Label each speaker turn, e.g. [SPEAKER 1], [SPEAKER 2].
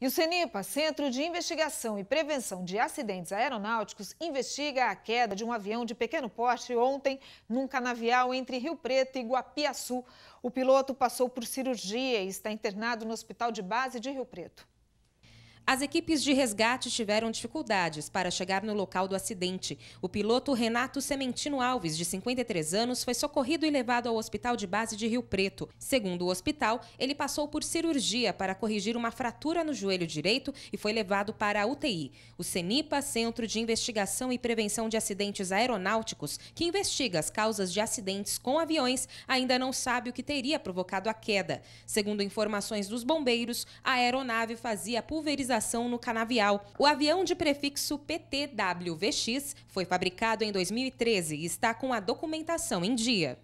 [SPEAKER 1] E o CENIPA, Centro de Investigação e Prevenção de Acidentes Aeronáuticos, investiga a queda de um avião de pequeno porte ontem num canavial entre Rio Preto e Guapiaçu. O piloto passou por cirurgia e está internado no hospital de base de Rio Preto.
[SPEAKER 2] As equipes de resgate tiveram dificuldades para chegar no local do acidente. O piloto Renato Sementino Alves, de 53 anos, foi socorrido e levado ao hospital de base de Rio Preto. Segundo o hospital, ele passou por cirurgia para corrigir uma fratura no joelho direito e foi levado para a UTI. O CENIPA, Centro de Investigação e Prevenção de Acidentes Aeronáuticos, que investiga as causas de acidentes com aviões, ainda não sabe o que teria provocado a queda. Segundo informações dos bombeiros, a aeronave fazia pulverização no canavial. O avião de prefixo PTWVX foi fabricado em 2013 e está com a documentação em dia.